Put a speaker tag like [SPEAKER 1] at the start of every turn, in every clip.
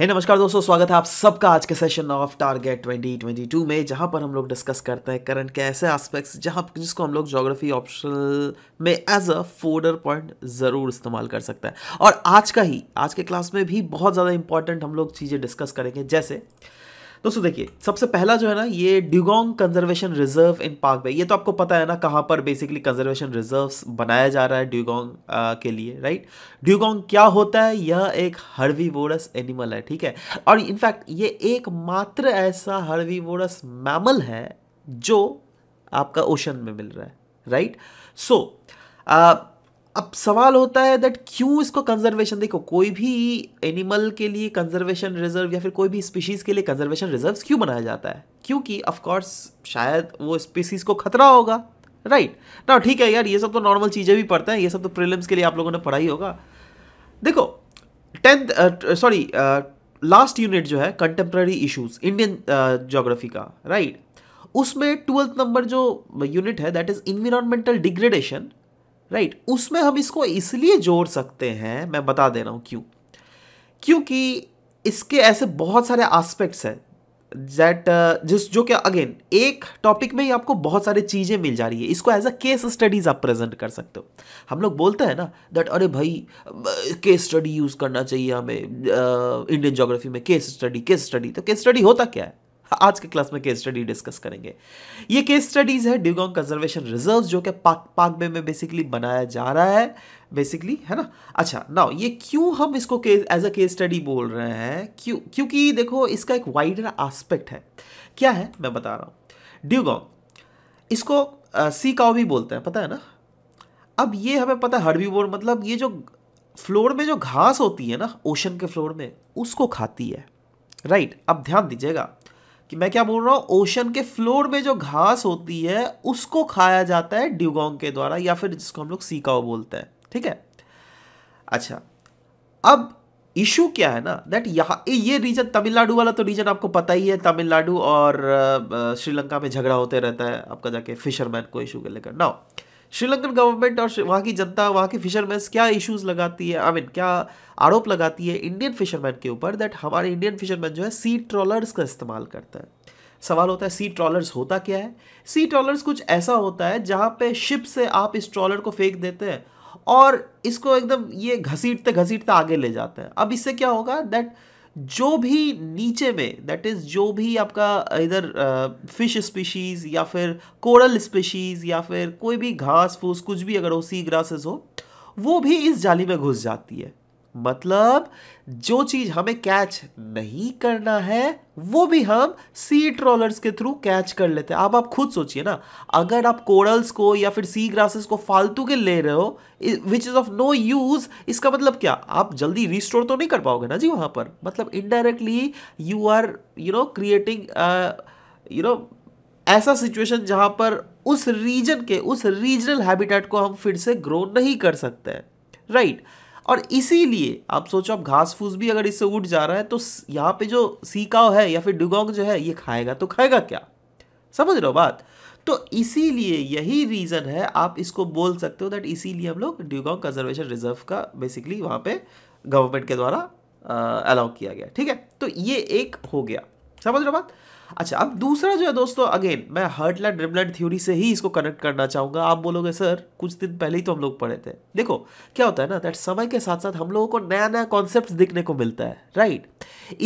[SPEAKER 1] हे hey, नमस्कार दोस्तों स्वागत है आप सबका आज के सेशन ऑफ टारगेट 2022 में जहां पर हम लोग डिस्कस करते हैं करंट के ऐसे एस्पेक्ट्स जहां जिसको हम लोग ज्योग्राफी ऑप्शनल में एज अ फोर्डर पॉइंट ज़रूर इस्तेमाल कर सकते हैं और आज का ही आज के क्लास में भी बहुत ज़्यादा इंपॉर्टेंट हम लोग चीज़ें डिस्कस करेंगे जैसे दोस्तों देखिए सबसे पहला जो है ना ये dugong conservation reserve in Palk bay ये तो आपको पता है ना कहाँ पर बेसिकली कंजर्वेशन रिजर्व बनाया जा रहा है ड्यूगोंग के लिए राइट ड्यूगोंग क्या होता है यह एक हरवी एनिमल है ठीक है और इनफैक्ट ये एकमात्र ऐसा हरवी मैमल है जो आपका ओशन में मिल रहा है राइट सो so, अब सवाल होता है दैट क्यों इसको कंजर्वेशन देखो कोई भी एनिमल के लिए कंजर्वेशन रिजर्व या फिर कोई भी स्पीशीज़ के लिए कंजर्वेशन रिजर्व क्यों बनाया जाता है क्योंकि ऑफकोर्स शायद वो स्पीसीज़ को खतरा होगा राइट ना ठीक है यार ये सब तो नॉर्मल चीज़ें भी पढ़ते हैं ये सब तो प्रिलिम्स के लिए आप लोगों ने पढ़ाई होगा देखो टेंथ सॉरी लास्ट यूनिट जो है कंटेम्प्रेरी इशूज इंडियन जोग्राफी का राइट right? उसमें ट्वेल्थ नंबर जो यूनिट है that is environmental degradation right right? उसमें हम इसको इसलिए जोड़ सकते हैं मैं बता दे रहा हूँ क्यों क्योंकि इसके ऐसे बहुत सारे एस्पेक्ट्स हैं जैट uh, जिस जो कि अगेन एक टॉपिक में ही आपको बहुत सारी चीज़ें मिल जा रही है इसको एज अ केस स्टडीज आप प्रेजेंट कर सकते हो हम लोग बोलते हैं ना दैट अरे भाई केस स्टडी यूज़ करना चाहिए हमें इंडियन uh, जोग्राफी में केस स्टडी केस स्टडी तो केस स्टडी होता क्या है आज के क्लास में केस स्टडी डिस्कस करेंगे ये केस स्टडीज़ है डिगोंग कंजर्वेशन रिजर्व जो कि पाक पाक में, में बेसिकली बनाया जा रहा है बेसिकली है ना अच्छा ना ये क्यों हम इसको एज अ केस स्टडी बोल रहे हैं क्यों क्योंकि देखो इसका एक वाइडर आस्पेक्ट है क्या है मैं बता रहा हूँ ड्यूगोंग इसको सी काओ भी बोलते हैं पता है ना अब ये हमें पता है हर्बीवोर मतलब ये जो फ्लोर में जो घास होती है ना ओशन के फ्लोर में उसको खाती है राइट अब ध्यान दीजिएगा कि मैं क्या बोल रहा हूँ ओशन के फ्लोर में जो घास होती है उसको खाया जाता है ड्यूगोंग के द्वारा या फिर जिसको हम लोग सीकाओ बोलते हैं ठीक है अच्छा अब इशू क्या है ना दैट यहाँ ये रीजन तमिलनाडु वाला तो रीजन आपको पता ही है तमिलनाडु और श्रीलंका में झगड़ा होते रहता है आपका जाके फिशरमैन को इशू के लेकर नाउ श्रीलंकन गवर्नमेंट और वहाँ की जनता वहाँ के फ़िशरमैन क्या इश्यूज़ लगाती है आई मीन क्या आरोप लगाती है इंडियन फिशरमैन के ऊपर दैट हमारे इंडियन फिशरमैन जो है सी ट्रॉलर्स का इस्तेमाल करता है सवाल होता है सी ट्रॉलर्स होता क्या है सी ट्रॉलर्स कुछ ऐसा होता है जहाँ पे शिप से आप इस ट्रॉलर को फेंक देते हैं और इसको एकदम ये घसीटते घसीटते आगे ले जाते हैं अब इससे क्या होगा दैट जो भी नीचे में दैट इज़ जो भी आपका इधर फिश स्पीशीज़ या फिर कोरल स्पीशीज़ या फिर कोई भी घास फूस कुछ भी अगर हो सी ग्रासेस हो वो भी इस जाली में घुस जाती है मतलब जो चीज हमें कैच नहीं करना है वो भी हम सी ट्रॉलर्स के थ्रू कैच कर लेते हैं अब आप खुद सोचिए ना अगर आप कोरल्स को या फिर सी ग्रासेस को फालतू के ले रहे हो which is of no use इसका मतलब क्या आप जल्दी रिस्टोर तो नहीं कर पाओगे ना जी वहां पर मतलब indirectly you are you know creating you know ऐसा सिचुएशन जहाँ पर उस रीजन के उस रीजनल हैबिटेट को हम फिर से ग्रो नहीं कर सकते राइट right? और इसीलिए आप सोचो आप घास फूस भी अगर इससे उठ जा रहा है तो यहाँ पे जो सीकाव है या फिर डुगोंग जो है ये खाएगा तो खाएगा क्या समझ रहे हो बात तो इसीलिए यही रीज़न है आप इसको बोल सकते हो दैट इसीलिए हम लोग ड्यूगोंग कंजर्वेशन रिजर्व का बेसिकली वहाँ पे गवर्नमेंट के द्वारा अलाउ किया गया ठीक है तो ये एक हो गया समझ रहे हो बात अच्छा अब दूसरा जो है दोस्तों अगेन मैं हर्ट लैंड ड्रिबलैंड थ्योरी से ही इसको कनेक्ट करना चाहूँगा आप बोलोगे सर कुछ दिन पहले ही तो हम लोग पढ़े थे देखो क्या होता है ना दैट समय के साथ साथ हम लोगों को नया नया कॉन्सेप्ट दिखने को मिलता है राइट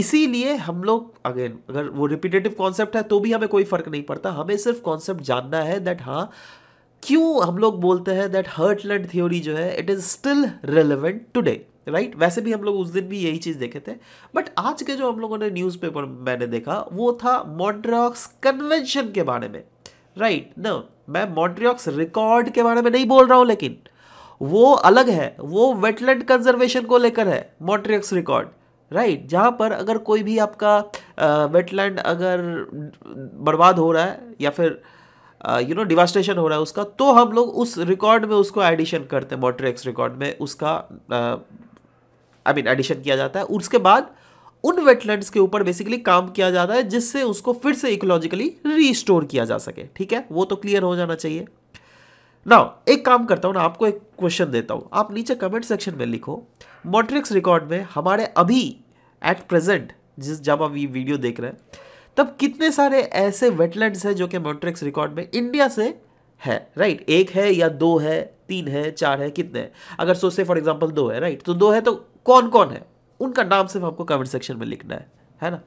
[SPEAKER 1] इसीलिए हम लोग अगेन अगर वो रिपीटेटिव कॉन्सेप्ट है तो भी हमें कोई फ़र्क नहीं पड़ता हमें सिर्फ कॉन्सेप्ट जानना है दैट हाँ क्यों हम लोग बोलते हैं दैट हर्ट लैंड थ्योरी जो है it is still relevant today right right? वैसे भी हम लोग उस दिन भी यही चीज़ देखे थे बट आज के जो हम लोगों ने न्यूज़पेपर मैंने देखा वो था मॉड्रॉक्स कन्वेंशन के बारे में राइट right? न no, मैं मॉड्रॉक्स रिकॉर्ड के बारे में नहीं बोल रहा हूँ लेकिन वो अलग है वो वेटलैंड कंजर्वेशन को लेकर है मॉड्रॉक्स रिकॉर्ड राइट right, जहाँ पर अगर कोई भी आपका वेटलैंड अगर बर्बाद हो रहा है या फिर यू नो डिवास्टेशन हो रहा है उसका तो हम लोग उस रिकॉर्ड में उसको एडिशन करते हैं मॉट्रिक्स रिकॉर्ड में उसका uh, आई मीन एडिशन किया जाता है उसके बाद उन वेटलैंड्स के ऊपर बेसिकली काम किया जाता है जिससे उसको फिर से इकोलॉजिकली रीस्टोर किया जा सके ठीक है वो तो क्लियर हो जाना चाहिए ना एक काम करता हूँ ना आपको एक क्वेश्चन देता हूँ आप नीचे कमेंट सेक्शन में लिखो मॉट्रिक्स रिकॉर्ड में हमारे अभी एट प्रेजेंट जिस जब हम ये वीडियो देख रहे हैं तब कितने सारे ऐसे वेटलैंड्स हैं जो कि मोट्रिक्स रिकॉर्ड में इंडिया से है राइट right? एक है या दो है तीन है चार है कितने है? अगर सोचते फॉर एग्जाम्पल दो है राइट तो दो है तो कौन कौन है उनका नाम सिर्फ आपको कमेंट सेक्शन में लिखना है है ना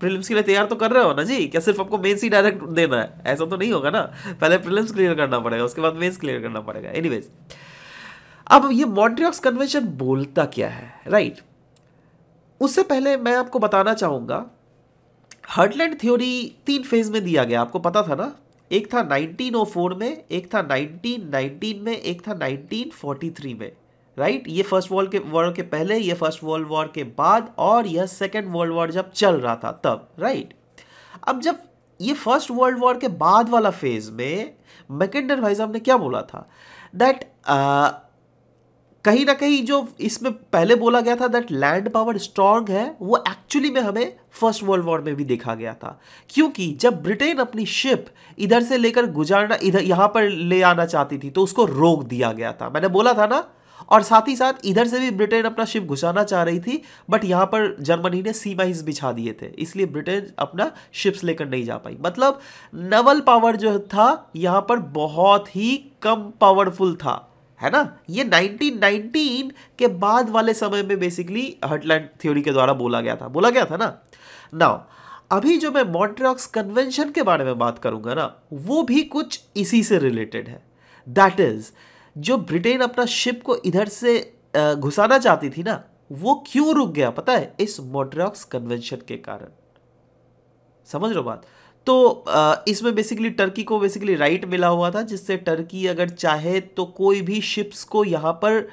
[SPEAKER 1] प्रीलिम्स के लिए तैयार तो कर रहे हो ना जी क्या सिर्फ आपको मेन्स ही डायरेक्ट देना है ऐसा तो नहीं होगा ना पहले प्रीलिम्स क्लियर करना पड़ेगा उसके बाद मेन्स क्लियर करना पड़ेगा एनीवेज अब ये मॉन्ट्रियॉक्स कन्वेंशन बोलता क्या है राइट उससे पहले मैं आपको बताना चाहूंगा हर्टलैंड थ्योरी तीन फेज में दिया गया आपको पता था ना एक था 1904 में एक था 1919 में एक था 1943 में राइट ये फर्स्ट वर्ल्ड के वर्ल्ड के पहले ये फर्स्ट वर्ल्ड वॉर के बाद और यह सेकेंड वर्ल्ड वॉर जब चल रहा था तब राइट अब जब ये फर्स्ट वर्ल्ड वॉर के बाद वाला फेज में मैकेंडर भाई साहब ने क्या बोला था दैट कहीं ना कहीं जो इसमें पहले बोला गया था दैट लैंड पावर स्ट्रांग है वो एक्चुअली में हमें फर्स्ट वर्ल्ड वॉर में भी देखा गया था क्योंकि जब ब्रिटेन अपनी शिप इधर से लेकर गुजारना इधर यहाँ पर ले आना चाहती थी तो उसको रोक दिया गया था मैंने बोला था ना और साथ ही साथ इधर से भी ब्रिटेन अपना शिप घुसाना चाह रही थी बट यहाँ पर जर्मनी ने सीमाइज बिछा दिए थे इसलिए ब्रिटेन अपना शिप्स लेकर नहीं जा पाई मतलब नवल पावर जो था यहाँ पर बहुत ही कम पावरफुल था है ना ये 1919 के बाद वाले समय में बेसिकली हटलैंड थ्योरी के द्वारा बोला गया था बोला गया था ना नाउ अभी जो मैं मॉन्ट्रॉक्स कन्वेंशन के बारे में बात करूंगा ना वो भी कुछ इसी से रिलेटेड है दैट इज जो ब्रिटेन अपना शिप को इधर से घुसाना चाहती थी ना वो क्यों रुक गया पता है इस मॉन्ट्रियॉक्स कन्वेंशन के कारण समझ लो बात तो इसमें बेसिकली टर्की को बेसिकली राइट मिला हुआ था जिससे टर्की अगर चाहे तो कोई भी शिप्स को यहाँ पर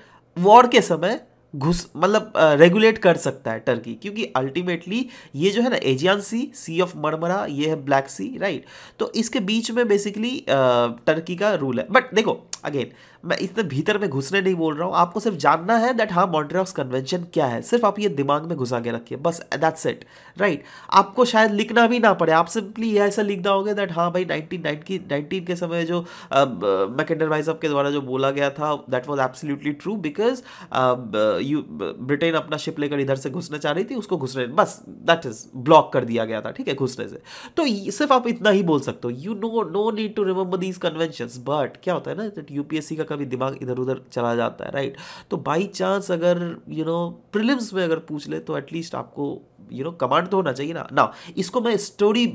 [SPEAKER 1] वॉर के समय घुस मतलब रेगुलेट कर सकता है टर्की क्योंकि अल्टीमेटली ये जो है ना Aegean sea sea of Marmara ये है ब्लैक सी राइट तो इसके बीच में बेसिकली टर्की का रूल है बट देखो अगेन मैं इतने भीतर में घुसने नहीं बोल रहा हूँ आपको सिर्फ जानना है दैट हाँ मॉन्ट्रियॉक्स कन्वेंशन क्या है सिर्फ आप ये दिमाग में घुसा के रखिए बस दैट्स इट राइट आपको शायद लिखना भी ना पड़े आप सिंपली ये ऐसा लिख दोगे दैट हाँ भाई नाइनटीन नाइनटी नाइनटीन के समय जो मैकेंडर भाई साहब के द्वारा जो बोला गया था that was absolutely true because you Britain अपना शिप लेकर इधर से घुसना चाह रही थी उसको घुसने बस दैट इज ब्लॉक कर दिया गया था ठीक है घुसने से तो सिर्फ आप इतना ही बोल सकते हो you know no need to remember these convention but क्या होता है ना बट यूपीएससी का कभी दिमाग इधर उधर चला जाता है राइट तो बाई चांस अगर यू नो प्रिलिम्स में अगर पूछ ले तो एटलीस्ट आपको यू नो कमांड तो होना चाहिए ना ना इसको मैं स्टोरी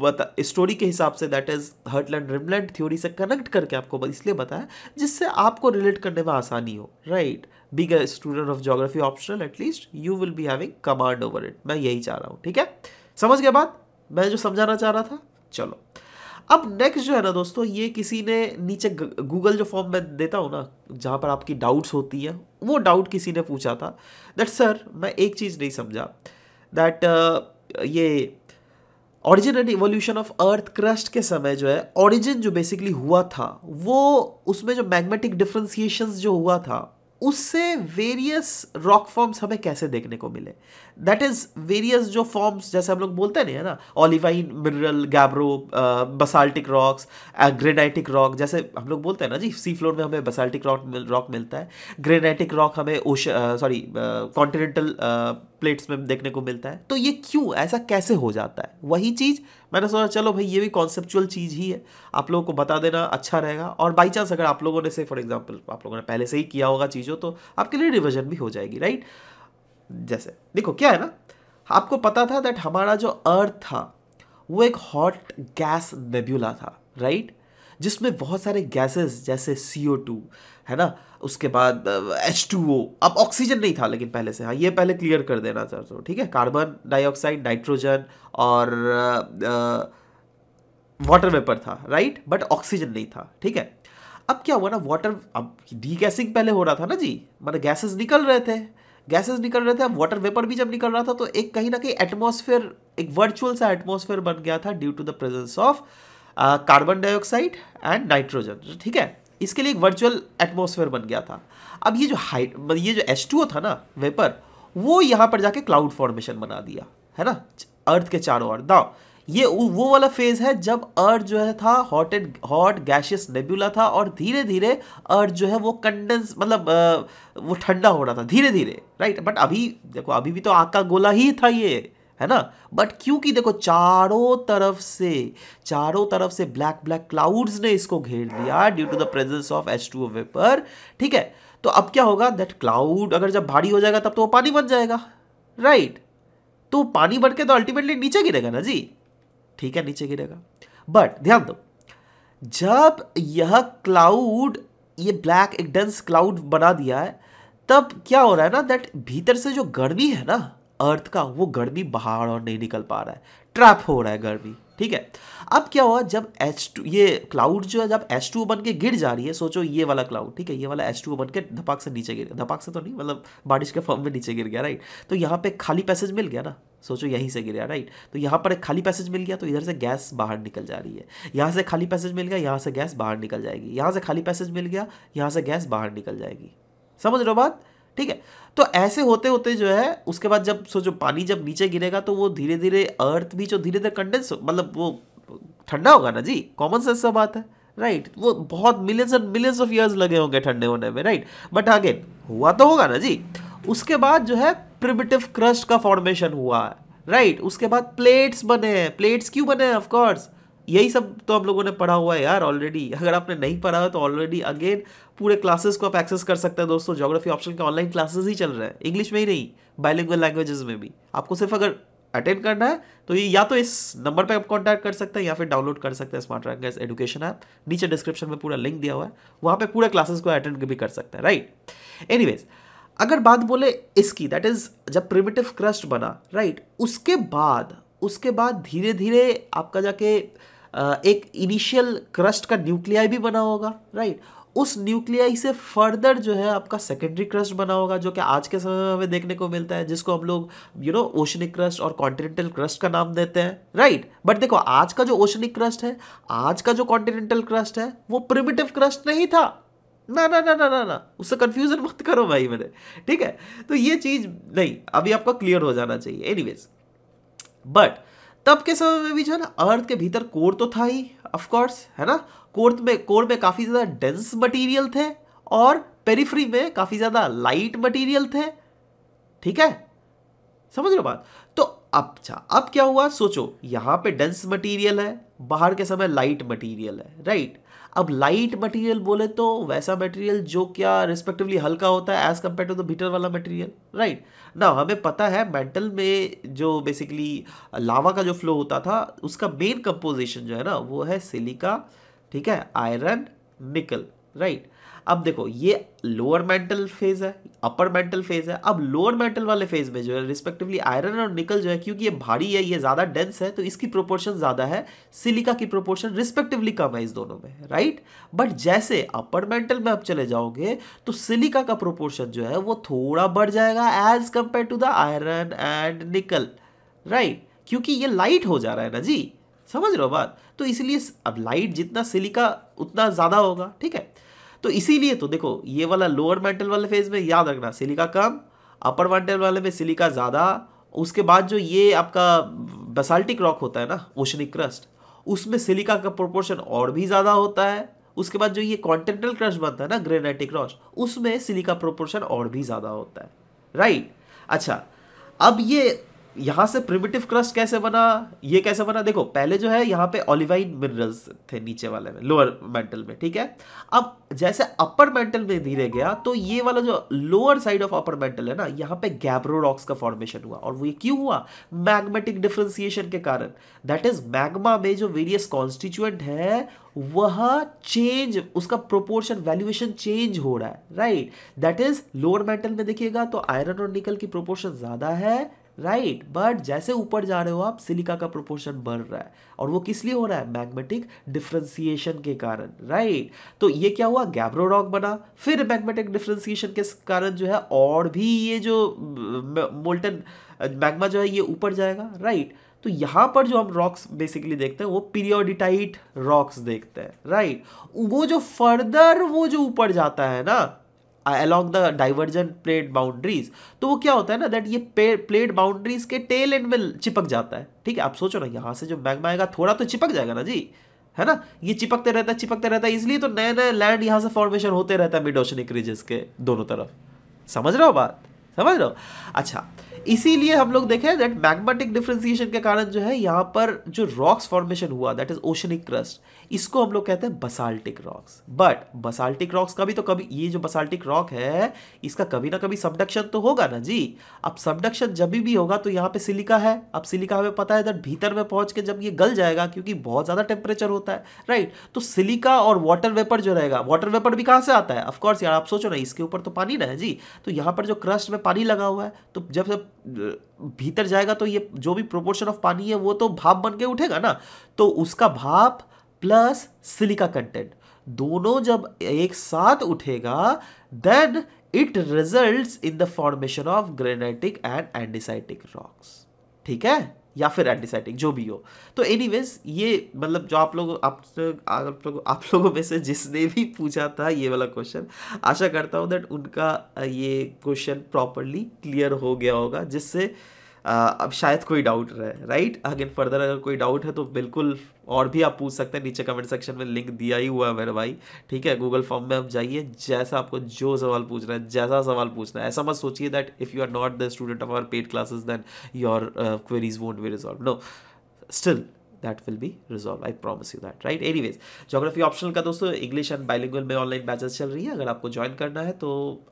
[SPEAKER 1] बता स्टोरी के हिसाब से that is heartland rimland theory से कनेक्ट करके आपको इसलिए बताया जिससे आपको रिलेट करने में आसानी हो right big student of geography optional at least you will be having command over it मैं यही चाह रहा हूँ ठीक है समझ गया बात मैं जो समझाना चाह रहा था चलो अब नेक्स्ट जो है ना दोस्तों ये किसी ने नीचे गूगल जो फॉर्म मैं देता हूँ ना जहाँ पर आपकी डाउट्स होती हैं वो डाउट किसी ने पूछा था दैट सर मैं एक चीज़ नहीं समझा दैट uh, ये origin and evolution of earth crust के समय जो है ऑरिजिन जो बेसिकली हुआ था वो उसमें जो मैग्नेटिक डिफ्रेंसिएशंस जो हुआ था उससे वेरियस रॉक फॉर्म्स हमें कैसे देखने को मिले दैट इज़ वेरियस जो फॉर्म्स जैसे हम लोग बोलते नहीं है ना olivine mineral gabbro basaltic rocks granitic rock जैसे हम लोग बोलते हैं ना जी सी फ्लोर में हमें बसाल्टिक रॉक रॉक मिलता है ग्रेनाइटिक रॉक हमें ओश सॉरी कॉन्टिनेंटल प्लेट्स में देखने को मिलता है तो ये क्यों ऐसा कैसे हो जाता है वही चीज़ मैंने सोचा चलो भाई ये भी कॉन्सेप्चुअल चीज़ ही है आप लोगों को बता देना अच्छा रहेगा और बाई चांस अगर आप लोगों ने से फॉर एग्जाम्पल आप लोगों ने पहले से ही किया होगा चीज़ों तो आपके लिए रिविजन भी हो जाएगी राइट जैसे देखो क्या है ना आपको पता था दैट हमारा जो अर्थ था वो एक हॉट गैस नेब्यूला था राइट जिसमें बहुत सारे गैसेस जैसे सी है ना उसके बाद एच टू ओ अब ऑक्सीजन नहीं था लेकिन पहले से हाँ ये पहले क्लियर कर देना चाहते तो ठीक है कार्बन डाइऑक्साइड नाइट्रोजन और वाटर वेपर था राइट बट ऑक्सीजन नहीं था ठीक है अब क्या हुआ ना वाटर अब डी गैसिंग पहले हो रहा था ना जी मतलब गैसेस निकल रहे थे गैसेस निकल रहे थे अब वाटर वेपर भी जब निकल रहा था तो एक कहीं ना कहीं एटमोसफेयर एक वर्चुअल सा एटमोसफेयर बन गया था due to the presence of carbon dioxide and nitrogen ठीक है इसके लिए एक वर्चुअल एटमोसफेयर बन गया था अब ये जो हाइट मतलब ये जो एच था ना वेपर वो यहाँ पर जाके क्लाउड फॉर्मेशन बना दिया है ना अर्थ के चारों ओर दाओ ये वो वाला फेज है जब अर्थ जो है था hot and hot gaseous nebula था और धीरे धीरे अर्थ जो है वो कंडेंस मतलब वो ठंडा हो रहा था धीरे धीरे राइट बट अभी देखो अभी भी तो आग का गोला ही था ये है ना बट क्योंकि देखो चारों तरफ से चारों तरफ से ब्लैक ब्लैक क्लाउड्स ने इसको घेर लिया due to the presence of H two vapour ठीक है तो अब क्या होगा दैट क्लाउड अगर जब भारी हो जाएगा तब तो वो पानी बन जाएगा राइट right. तो पानी बन के तो अल्टीमेटली नीचे गिरेगा ना जी ठीक है नीचे गिरेगा बट ध्यान दो जब यह क्लाउड ये ब्लैक एक डेंस क्लाउड बना दिया है तब क्या हो रहा है ना दैट भीतर से जो गर्मी है ना अर्थ का वो गर्मी बाहर और नहीं निकल पा रहा है ट्रैप हो रहा है गर्मी ठीक है अब क्या हुआ जब एच टू ये क्लाउड जो है जब एच टू बन के गिर जा रही है सोचो ये वाला क्लाउड ठीक है ये वाला एच टू बन के धपाक से नीचे गिर गया धपाक से तो नहीं मतलब बारिश के फॉर्म में नीचे गिर गया राइट तो यहाँ पे खाली पैसेज मिल गया ना सोचो यहीं से गिर गया राइट तो यहाँ पर एक खाली पैसेज मिल गया तो इधर से गैस बाहर निकल जा रही है यहाँ से खाली पैसेज मिल गया यहाँ से गैस बाहर निकल जाएगी यहाँ से खाली पैसेज मिल गया यहाँ से गैस बाहर निकल जाएगी समझ रहे हो बात ठीक है तो ऐसे होते होते जो है उसके बाद जब सो जो पानी जब नीचे गिरेगा तो वो धीरे धीरे अर्थ भी जो धीरे धीरे कंडेंस मतलब वो ठंडा होगा ना जी कॉमन सेंस से बात है राइट वो बहुत millions and millions of years लगे होंगे ठंडे होने में राइट बट अगेन हुआ तो होगा ना जी उसके बाद जो है प्रिमिटिव क्रस्ट का फॉर्मेशन हुआ है राइट right. उसके बाद प्लेट्स बने हैं प्लेट्स क्यों बने हैं ऑफकोर्स यही सब तो हम लोगों ने पढ़ा हुआ है यार ऑलरेडी अगर आपने नहीं पढ़ा हो तो ऑलरेडी अगेन पूरे क्लासेस को आप एक्सेस कर सकते हैं दोस्तों जोग्राफी ऑप्शन के ऑनलाइन क्लासेस ही चल रहे हैं इंग्लिश में ही नहीं बायोलिंगल लैंग्वेजेस में भी आपको सिर्फ अगर अटेंड करना है तो ये या तो इस नंबर पर आप कॉन्टैक्ट कर सकते हैं या फिर डाउनलोड कर सकते हैं स्मार्ट रैंकर्स एजुकेशन ऐप नीचे डिस्क्रिप्शन में पूरा लिंक दिया हुआ है वहाँ पे पूरा क्लासेस को अटेंड भी कर सकते हैं राइट एनीवेज अगर बात बोले इसकी दैट इज़ जब प्रिमेटिव क्रस्ट बना राइट उसके बाद उसके बाद धीरे धीरे आपका जाके एक इनिशियल क्रस्ट का न्यूक्लियाई भी बना होगा राइट उस न्यूक्लियाई से फर्दर जो है आपका सेकेंडरी क्रस्ट बना होगा जो कि आज के समय में हमें देखने को मिलता है जिसको हम लोग यू नो ओशनिक क्रस्ट और कॉन्टिनेंटल क्रस्ट का नाम देते हैं राइट right? बट देखो आज का जो ओशनिक क्रस्ट है आज का जो कॉन्टिनेंटल क्रस्ट है वो प्रिमिटिव क्रस्ट नहीं था ना ना ना ना ना ना उससे कन्फ्यूजन मत करो भाई मेरे ठीक है तो ये चीज़ नहीं अभी आपका क्लियर हो जाना चाहिए एनीवेज बट तब के समय में भी जो है ना अर्थ के भीतर कोर तो था ही ऑफकोर्स है ना कोर में कोर में काफ़ी ज़्यादा डेंस मटीरियल थे और पेरीफ्री में काफ़ी ज़्यादा लाइट मटीरियल थे ठीक है समझ रहे हो बात तो अच्छा अब क्या हुआ सोचो यहाँ पे डेंस मटेरियल है बाहर के समय लाइट मटेरियल है राइट अब लाइट मटेरियल बोले तो वैसा मटेरियल जो क्या रिस्पेक्टिवली हल्का होता है एज कंपेयर टू द भीटर वाला मटेरियल राइट ना हमें पता है मेंटल में जो बेसिकली लावा का जो फ्लो होता था उसका मेन कंपोजिशन जो है ना वो है सिलिका ठीक है आयरन निकल राइट अब देखो ये लोअर मेंटल फेज है अपर मेंटल फेज है अब लोअर मेंटल वाले फेज में जो है रिस्पेक्टिवली आयरन और निकल जो है क्योंकि ये भारी है ये ज़्यादा डेंस है तो इसकी प्रोपोर्शन ज़्यादा है सिलिका की प्रोपोर्शन रिस्पेक्टिवली कम है इस दोनों में राइट बट जैसे अपर मेंटल में आप चले जाओगे तो सिलिका का प्रोपोर्शन जो है वो थोड़ा बढ़ जाएगा as compare to the iron and nickel right क्योंकि ये लाइट हो जा रहा है ना जी समझ रहे हो बात तो इसलिए अब लाइट जितना सिलिका उतना ज़्यादा होगा ठीक है तो इसीलिए तो देखो ये वाला लोअर मेंटल वाले फेज में याद रखना सिलिका कम अपर मेंटल वाले में सिलिका ज़्यादा उसके बाद जो ये आपका बेसाल्टिक रॉक होता है ना ओशनिक क्रस्ट उसमें सिलिका का प्रोपोर्शन और भी ज़्यादा होता है उसके बाद जो ये कॉन्टिनेंटल क्रस्ट बनता है ना ग्रेनाइटिक रॉक उसमें सिलिका प्रोपोर्शन और भी ज़्यादा होता है राइट अच्छा अब ये यहाँ से प्रिमिटिव क्रस्ट कैसे बना ये कैसे बना देखो पहले जो है यहाँ पे ऑलिवाइन मिनरल्स थे नीचे वाले में लोअर मेंटल में ठीक है अब जैसे अपर मेंटल में धीरे गया तो ये वाला जो lower side of upper mantle है ना यहाँ पे गैब्रो रॉक्स का फॉर्मेशन हुआ और वो ये क्यों हुआ मैग्मेटिक डिफ्रेंसिएशन के कारण दैट इज मैग्मा में जो वेरियस कॉन्स्टिट्यूएंट है वह चेंज उसका प्रोपोर्शन वैल्यूएशन चेंज हो रहा है right that is lower mantle में देखिएगा तो आयरन और निकल की प्रोपोर्शन ज़्यादा है राइट बट जैसे ऊपर जा रहे हो आप सिलिका का प्रोपोर्शन बढ़ रहा है और वो किस लिए हो रहा है मैग्नेटिक डिफ्रेंसिएशन के कारण राइट तो ये क्या हुआ गैब्रो रॉक बना फिर मैग्नेटिक डिफ्रेंसिएशन के कारण जो है और भी ये जो मोल्टन मैग्मा जो है ये ऊपर जाएगा राइट तो यहाँ पर जो हम रॉक्स बेसिकली देखते हैं वो पीरियोडिटाइट रॉक्स देखते हैं राइट वो जो फर्दर वो जो ऊपर जाता है ना along the divergent plate boundaries तो वो क्या होता है ना दैट ये प्लेट बाउंड्रीज के टेल एंड में चिपक जाता है ठीक है आप सोचो ना यहाँ से जो मैग्मा आएगा थोड़ा तो चिपक जाएगा ना जी है ना ये चिपकते रहता है चिपकते रहता है इसलिए तो नए नए लैंड यहाँ से फॉर्मेशन होते रहता है मिड ओशनिक रिजेस के दोनों तरफ समझ रहे हो बात समझ रहे हो अच्छा इसीलिए हम लोग देखें दैट मैग्मेटिक डिफ्रेंसिएशन के कारण जो है यहाँ पर जो रॉक्स फॉर्मेशन हुआ दैट इज ओशनिक क्रस्ट इसको हम लोग कहते हैं basaltic rocks but basaltic rocks का भी तो कभी ये जो बसाल्टिक रॉक है इसका कभी ना कभी सबडक्शन तो होगा ना जी अब सबडक्शन जब भी होगा तो यहाँ पे सिलिका है अब सिलिका हमें पता है इधर भीतर में पहुँच के जब ये गल जाएगा क्योंकि बहुत ज़्यादा टेम्परेचर होता है राइट तो सिलिका और वाटर वेपर जो रहेगा वाटर वेपर भी कहाँ से आता है ऑफकोर्स यार आप सोचो ना इसके ऊपर तो पानी ना है जी तो यहाँ पर जो क्रस्ट में पानी लगा हुआ है तो जब भीतर जाएगा तो ये जो भी प्रोपोर्शन ऑफ पानी है वो तो भाप बन के उठेगा ना तो उसका भाप प्लस सिलिका कंटेंट दोनों जब एक साथ उठेगा then it result in the formation of granitic and andesitic rocks ठीक है या फिर एंटीसाइटिक जो भी हो तो एनीवेज ये मतलब जो आप लोग आप लोग आप लोगों आप लोगों में से जिसने भी पूछा था ये वाला क्वेश्चन आशा करता हूँ दैट उनका ये क्वेश्चन प्रॉपरली क्लियर हो गया होगा जिससे अब शायद कोई डाउट रहे राइट अगेन फर्दर अगर कोई डाउट है तो बिल्कुल और भी आप पूछ सकते हैं नीचे कमेंट सेक्शन में लिंक दिया ही हुआ है मेरे भाई ठीक है गूगल फॉर्म में आप जाइए जैसा आपको जो सवाल पूछना है जैसा सवाल पूछना है ऐसा मत सोचिए that if you are not the student of our paid classes then your queries won't be resolve no still that will be resolved i promise you that right anyways geography optional का दोस्तों english and bilingual में online batches चल रही है अगर आपको join करना है तो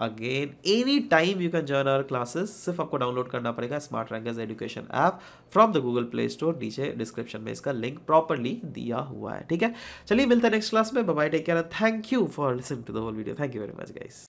[SPEAKER 1] again any time you can join our classes सिर्फ आपको download करना पड़ेगा smart rankers education app from the google play store नीचे description में इसका link properly दिया हुआ है ठीक है चलिए मिलते हैं next class में bye bye take care and thank you for listening to the whole video thank you very much guys